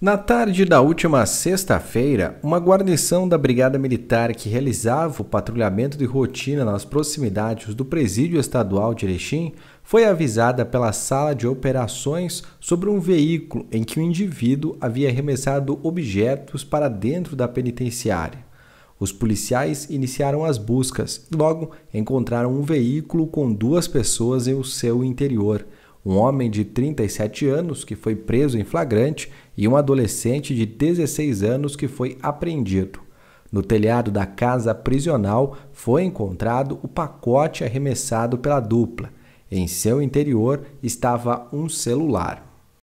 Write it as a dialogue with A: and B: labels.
A: Na tarde da última sexta-feira, uma guarnição da Brigada Militar que realizava o patrulhamento de rotina nas proximidades do Presídio Estadual de Erechim foi avisada pela sala de operações sobre um veículo em que o indivíduo havia arremessado objetos para dentro da penitenciária. Os policiais iniciaram as buscas e logo encontraram um veículo com duas pessoas em seu interior um homem de 37 anos que foi preso em flagrante e um adolescente de 16 anos que foi apreendido. No telhado da casa prisional foi encontrado o pacote arremessado pela dupla. Em seu interior estava um celular.